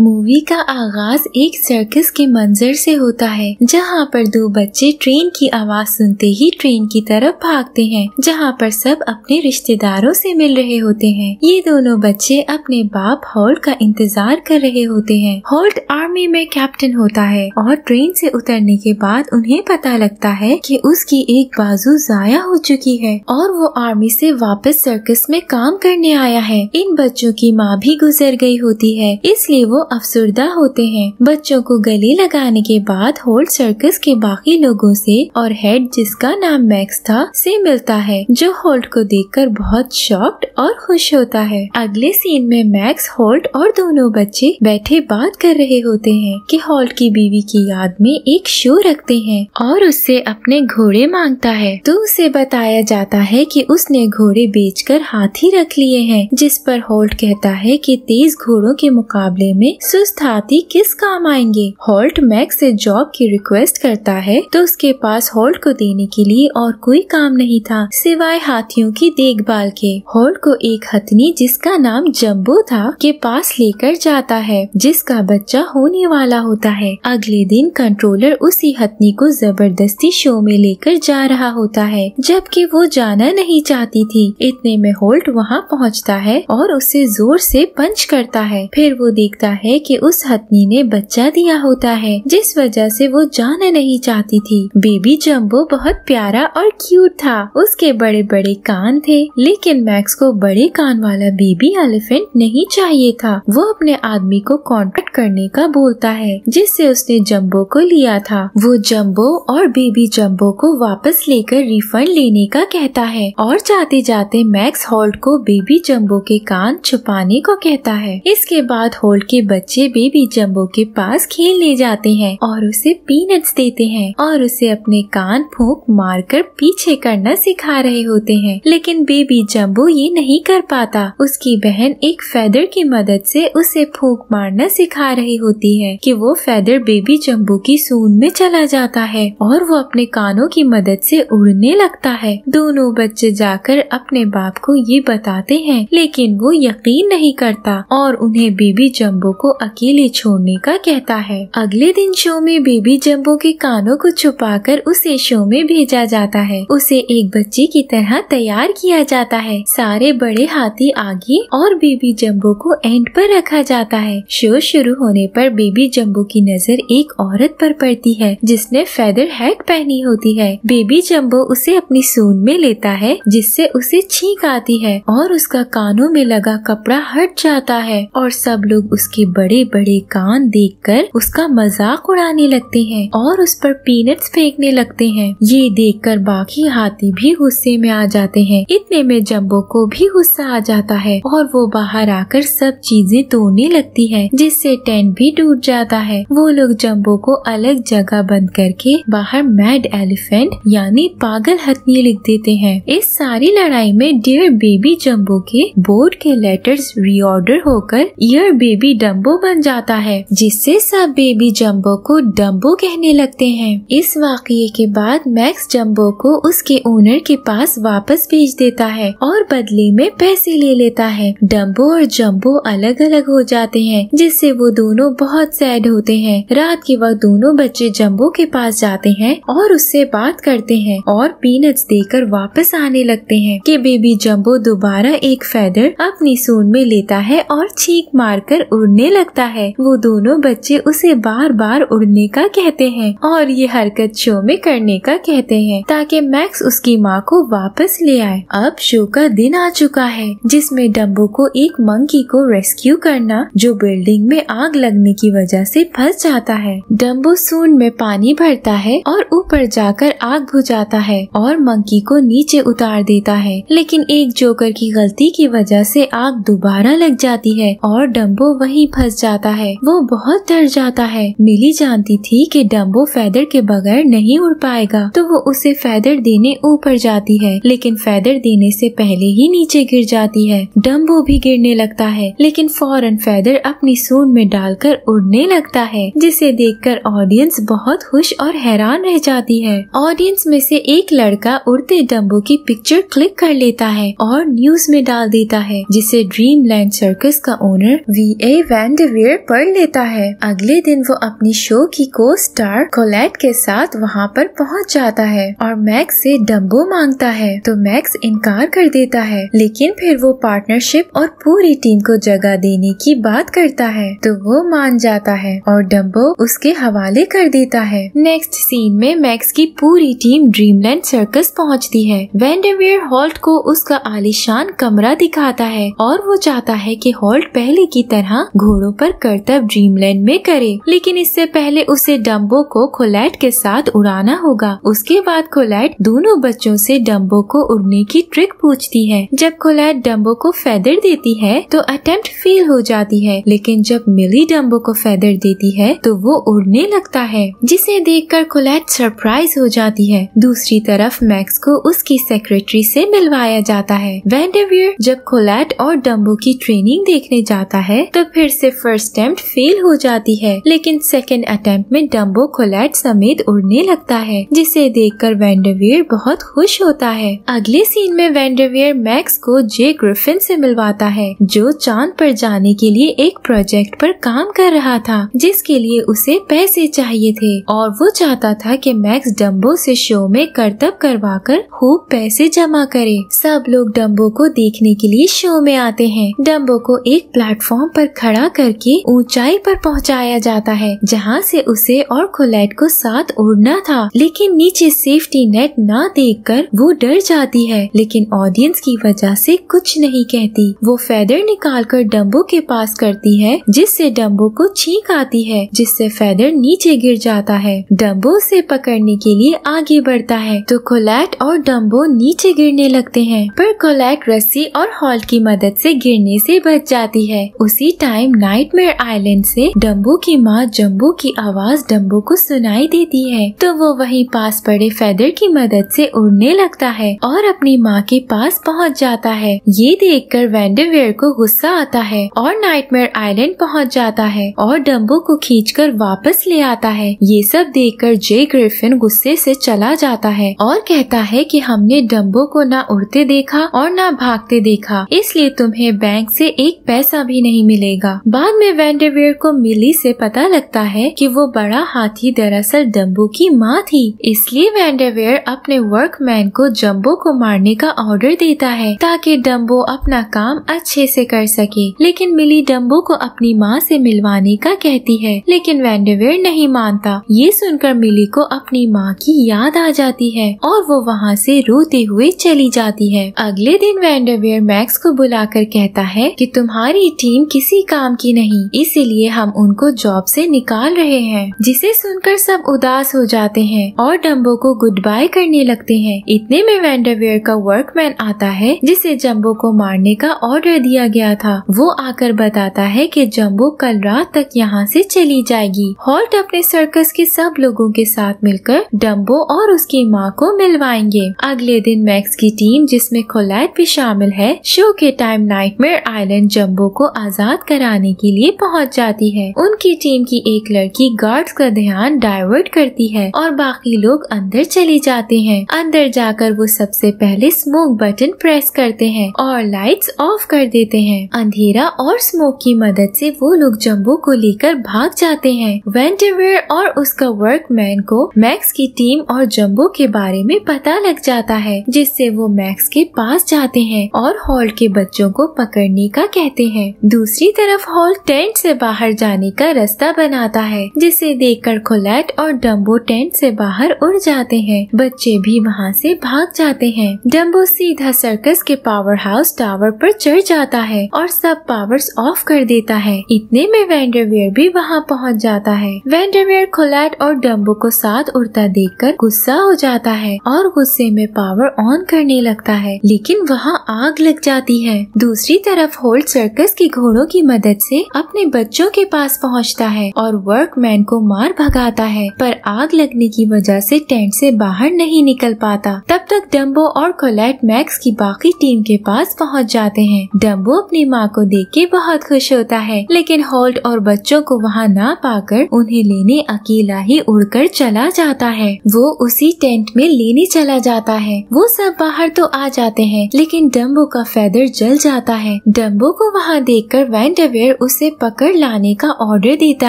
movie का आगाज एक सर्कस के मंजर से होता है जहाँ पर दो बच्चे ट्रेन की आवाज सुनते ही ट्रेन की तरफ भागते हैं जहाँ पर सब अपने रिश्तेदारों से मिल रहे होते हैं ये दोनों बच्चे अपने बाप हॉल्ट का इंतजार कर रहे होते हैं हॉल्ट आर्मी में कैप्टन होता है और ट्रेन से उतरने के बाद उन्हें पता लगता है कि उसकी एक बाजू जाया हो चुकी है और वो आर्मी से वापस सर्कस में काम करने आया है इन बच्चों की माँ भी गुजर गई होती है इसलिए वो अफसरदा होते हैं बच्चों को गले लगाने के बाद होल्ड सर्कस के बाकी लोगों से और हेड जिसका नाम मैक्स था से मिलता है जो होल्ड को देखकर बहुत शॉक्ड और खुश होता है अगले सीन में मैक्स होल्ड और दोनों बच्चे बैठे बात कर रहे होते हैं कि होल्ड की बीवी की याद में एक शो रखते हैं और उससे अपने घोड़े मांगता है तो उसे बताया जाता है की उसने घोड़े बेच हाथी रख लिए हैं जिस पर होल्ड कहता है कि तेज घोड़ों के मुकाबले में सुस्त हाथी किस काम आएंगे हॉल्ट मैक से जॉब की रिक्वेस्ट करता है तो उसके पास हॉल्ट को देने के लिए और कोई काम नहीं था सिवाय हाथियों की देखभाल के हॉल्ट को एक हथनी जिसका नाम जम्बो था के पास लेकर जाता है जिसका बच्चा होने वाला होता है अगले दिन कंट्रोलर उसी हथनी को जबरदस्ती शो में लेकर जा रहा होता है जबकि वो जाना नहीं चाहती थी इतने में होल्ट वहाँ पहुँचता है और उसे जोर से पंच करता है फिर वो देखता है है कि उस हथनी ने बच्चा दिया होता है जिस वजह से वो जाना नहीं चाहती थी बेबी जम्बो बहुत प्यारा और क्यूट था उसके बड़े बड़े कान थे लेकिन मैक्स को बड़े कान वाला बेबी एलिफेंट नहीं चाहिए था वो अपने आदमी को कॉन्टेक्ट करने का बोलता है जिससे उसने जम्बो को लिया था वो जम्बो और बेबी जम्बो को वापस लेकर रिफंड लेने का कहता है और जाते जाते मैक्स हॉल्ट को बेबी जम्बो के कान छुपाने को कहता है इसके बाद हॉल्ट के बच्चे बेबी जम्बो के पास खेलने जाते हैं और उसे पीनट्स देते हैं और उसे अपने कान फूक मार कर पीछे करना सिखा रहे होते हैं लेकिन बेबी जम्बो ये नहीं कर पाता उसकी बहन एक फैदर की मदद से उसे फूक मारना सिखा रही होती है कि वो फैदर बेबी जम्बो की सून में चला जाता है और वो अपने कानों की मदद से उड़ने लगता है दोनों बच्चे जाकर अपने बाप को ये बताते हैं लेकिन वो यकीन नहीं करता और उन्हें बेबी जम्बो को को अकेले छोड़ने का कहता है अगले दिन शो में बेबी जम्बो के कानों को छुपाकर उसे शो में भेजा जाता है उसे एक बच्चे की तरह तैयार किया जाता है सारे बड़े हाथी आगे और बेबी जम्बो को एंड पर रखा जाता है शो शुरू होने पर बेबी जम्बो की नजर एक औरत पर पड़ती है जिसने फेदर हैट पहनी होती है बेबी जम्बो उसे अपनी सून में लेता है जिससे उसे छींक आती है और उसका कानों में लगा कपड़ा हट जाता है और सब लोग उसके बड़े बड़े कान देखकर उसका मजाक उड़ाने लगते हैं और उस पर पीनट्स फेंकने लगते हैं ये देखकर बाकी हाथी भी गुस्से में आ जाते हैं इतने में जम्बो को भी गुस्सा आ जाता है और वो बाहर आकर सब चीजें तोड़ने लगती है जिससे टेंट भी टूट जाता है वो लोग जम्बो को अलग जगह बंद करके बाहर मैड एलिफेंट यानी पागल हथनी लिख देते हैं इस सारी लड़ाई में डियर बेबी जम्बो के बोर्ड के लेटर्स रीऑर्डर होकर ईयर बेबी डम डम्बो बन जाता है जिससे सब बेबी जम्बो को डम्बो कहने लगते हैं इस वाकये के बाद मैक्स जम्बो को उसके ओनर के पास वापस भेज देता है और बदले में पैसे ले लेता है डम्बो और जम्बो अलग अलग हो जाते हैं जिससे वो दोनों बहुत सैड होते हैं रात के वक्त दोनों बच्चे जम्बो के पास जाते हैं और उससे बात करते हैं और पीनट्स देकर वापस आने लगते है की बेबी जम्बो दोबारा एक फैदर अपनी सून में लेता है और छींक मारकर उड़ने लगता है वो दोनों बच्चे उसे बार बार उड़ने का कहते हैं और ये हरकत शो में करने का कहते हैं ताकि मैक्स उसकी माँ को वापस ले आए अब शो का दिन आ चुका है जिसमे डम्बो को एक मंकी को रेस्क्यू करना जो बिल्डिंग में आग लगने की वजह से फंस जाता है डम्बो सून में पानी भरता है और ऊपर जाकर आग बुझाता है और मंकी को नीचे उतार देता है लेकिन एक जोकर की गलती की वजह से आग दोबारा लग जाती है और डम्बो वहीं फंस जाता है वो बहुत डर जाता है मिली जानती थी कि डम्बो फैदर के बगैर नहीं उड़ पाएगा तो वो उसे फैदर देने ऊपर जाती है लेकिन फैदर देने से पहले ही नीचे गिर जाती है डम्बो भी गिरने लगता है लेकिन फौरन फैदर अपनी सून में डालकर उड़ने लगता है जिसे कर ऑडियंस बहुत खुश और हैरान रह जाती है ऑडियंस में से एक लड़का उड़ते डम्बो की पिक्चर क्लिक कर लेता है और न्यूज में डाल देता है जिसे ड्रीम लैंड सर्कस का owner V A Vandevere पढ़ लेता है अगले दिन वो अपनी शो की को स्टार कोलेट के साथ वहाँ पर पहुँच जाता है और मैक्स से डम्बो मांगता है तो मैक्स इनकार कर देता है लेकिन फिर वो पार्टनरशिप और पूरी टीम को जगह देने की बात करता है तो वो मान जाता है और डम्बो उसके हवाले कर देता है नेक्स्ट सीन में मैक्स की पूरी टीम ड्रीमलैंड सर्कस पहुंचती है वेंडरवियर हॉल्ट को उसका आलिशान कमरा दिखाता है और वो चाहता है कि हॉल्ट पहले की तरह घोड़े घोड़ों पर करतब ड्रीमलैंड में करे लेकिन इससे पहले उसे डम्बो को खोलैट के साथ उड़ाना होगा उसके बाद खोलैट दोनों बच्चों से डम्बो को उड़ने की ट्रिक पूछती है जब खोलैट डम्बो को फैदर देती है तो अटेम्प्ट फेल हो जाती है लेकिन जब मिली डम्बो को फैदर देती है तो वो उड़ने लगता है जिसे कर कोलैट सरप्राइज हो जाती है दूसरी तरफ मैक्स को उसकी सेक्रेटरी से मिलवाया जाता है वेंडेवियर जब कोलैट और डम्बो की ट्रेनिंग देखने जाता है तो फिर से से फर्स्ट अटेम्प्ट फेल हो जाती है लेकिन सेकेंड अटेम्प्ट में डम्बो कोलेट समेत उड़ने लगता है जिसे देखकर वेंडरवियर बहुत खुश होता है अगले सीन में वेंडरवियर मैक्स को जे ग्रिफिन से मिलवाता है जो चांद पर जाने के लिए एक प्रोजेक्ट पर काम कर रहा था जिसके लिए उसे पैसे चाहिए थे और वो चाहता था कि मैक्स डम्बो से शो में करतब करवा कर खूब पैसे जमा करे सब लोग डम्बो को देखने के लिए शो में आते हैं डम्बो को एक प्लेटफॉर्म पर खड़ा करके ऊंचाई पर पहुंचाया जाता है जहां से उसे और कोलेट को साथ उड़ना था लेकिन नीचे सेफ्टी नेट ना देखकर वो डर जाती है लेकिन ऑडियंस की वजह से कुछ नहीं कहती वो फेदर निकालकर डम्बो के पास करती है जिससे डम्बो को छींक आती है जिससे फेदर नीचे गिर जाता है डम्बो से पकड़ने के लिए आगे बढ़ता है तो कोलेट और डम्बो नीचे गिरने लगते हैं पर कोलेट रस्सी और हॉल की मदद से गिरने से बच जाती है उसी टाइम नाइटमेयर आइलैंड से डम्बू की माँ जम्बू की आवाज डम्बू को सुनाई देती है तो वो वहीं पास पड़े फेदर की मदद से उड़ने लगता है और अपनी माँ के पास पहुँच जाता है ये देख कर वेंडरवेयर को गुस्सा आता है और नाइटमेयर आइलैंड पहुँच जाता है और डम्बू को खींच कर वापस ले आता है ये सब देख कर जे ग्रिफिन गुस्से से चला जाता है और कहता है कि हमने डम्बो को ना उड़ते देखा और ना भागते देखा इसलिए तुम्हें बैंक से एक पैसा भी नहीं मिलेगा बाद में वेंडेवियर को मिली से पता लगता है कि वो बड़ा हाथी दरअसल डम्बू की माँ थी इसलिए वेंडेवियर अपने वर्कमैन को जम्बो को मारने का ऑर्डर देता है ताकि डम्बो अपना काम अच्छे से कर सके लेकिन मिली डम्बो को अपनी माँ से मिलवाने का कहती है लेकिन वेंडेवियर नहीं मानता ये सुनकर मिली को अपनी माँ की याद आ जाती है और वो वहाँ से रोते हुए चली जाती है अगले दिन वेंडेवियर मैक्स को बुलाकर कहता है कि तुम्हारी टीम किसी काम की नहीं इसीलिए हम उनको जॉब से निकाल रहे हैं जिसे सुनकर सब उदास हो जाते हैं और डम्बो को गुड बाय करने लगते हैं इतने में वेंडरवेयर का वर्कमैन आता है जिसे जम्बो को मारने का ऑर्डर दिया गया था वो आकर बताता है की जम्बो कल रात तक यहाँ से चली जाएगी हॉल्ट अपने सर्कस के सब लोगों के साथ मिलकर डम्बो और उसकी माँ को मिलवाएंगे अगले दिन मैक्स की टीम जिसमें कोलैट भी शामिल है शो के टाइम नाइटमेयर आइलैंड जम्बो को आजाद कराने बचाने के लिए पहुंच जाती है उनकी टीम की एक लड़की गार्ड्स का ध्यान डाइवर्ट करती है और बाकी लोग अंदर चले जाते हैं अंदर जाकर वो सबसे पहले स्मोक बटन प्रेस करते हैं और लाइट्स ऑफ कर देते हैं अंधेरा और स्मोक की मदद से वो लोग जम्बो को लेकर भाग जाते हैं वेंटिवेयर और उसका वर्कमैन को मैक्स की टीम और जम्बो के बारे में पता लग जाता है जिससे वो मैक्स के पास जाते हैं और हॉल के बच्चों को पकड़ने का कहते हैं दूसरी तरफ माहौल टेंट से बाहर जाने का रास्ता बनाता है जिसे देखकर कोलेट और डम्बो टेंट से बाहर उड़ जाते हैं बच्चे भी वहाँ से भाग जाते हैं डम्बो सीधा सर्कस के पावर हाउस टावर पर चढ़ जाता है और सब पावर्स ऑफ कर देता है इतने में वेंडरवेयर भी वहाँ पहुँच जाता है वेंडरवेयर कोलेट और डम्बो को साथ उड़ता देख गुस्सा हो जाता है और गुस्से में पावर ऑन करने लगता है लेकिन वहाँ आग लग जाती है दूसरी तरफ होल्ड सर्कस के घोड़ों की मदद से अपने बच्चों के पास पहुंचता है और वर्कमैन को मार भगाता है पर आग लगने की वजह से टेंट से बाहर नहीं निकल पाता तब तक डम्बो और कोलेट मैक्स की बाकी टीम के पास पहुंच जाते हैं डम्बो अपनी माँ को देख के बहुत खुश होता है लेकिन हॉल्ट और बच्चों को वहाँ ना पाकर उन्हें लेने अकेला ही उड़कर चला जाता है वो उसी टेंट में लेने चला जाता है वो सब बाहर तो आ जाते हैं लेकिन डम्बो का फेदर जल जाता है डम्बो को वहाँ देखकर वैंडवेयर उसे पकड़ लाने का ऑर्डर देता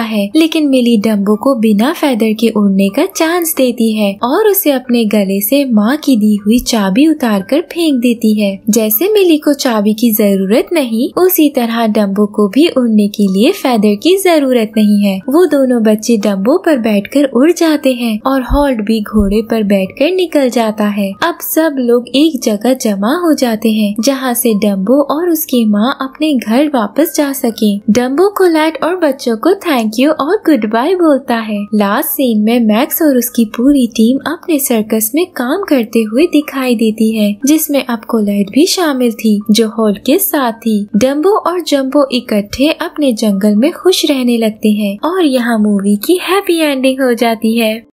है लेकिन मिली डम्बो को बिना फैदर के उड़ने का चांस देती है और उसे अपने गले से माँ की दी हुई चाबी उतार कर फेंक देती है जैसे मिली को चाबी की जरूरत नहीं उसी तरह डम्बो को भी उड़ने के लिए फैदर की जरूरत नहीं है वो दोनों बच्चे डम्बो पर कर उड़ जाते हैं और हॉल्ट भी घोड़े पर कर निकल जाता है अब सब लोग एक जगह जमा हो जाते हैं जहाँ से डम्बो और उसकी माँ अपने घर वापस जा सके डम्बो कोलैट और बच्चों को थैंक यू और गुड बाय बोलता है लास्ट सीन में मैक्स और उसकी पूरी टीम अपने सर्कस में काम करते हुए दिखाई देती है जिसमे अब कोलैट भी शामिल थी जो हॉल के साथ थी डम्बो और जम्बो इकट्ठे अपने जंगल में खुश रहने लगते हैं और यहाँ मूवी की हैप्पी एंडिंग हो जाती है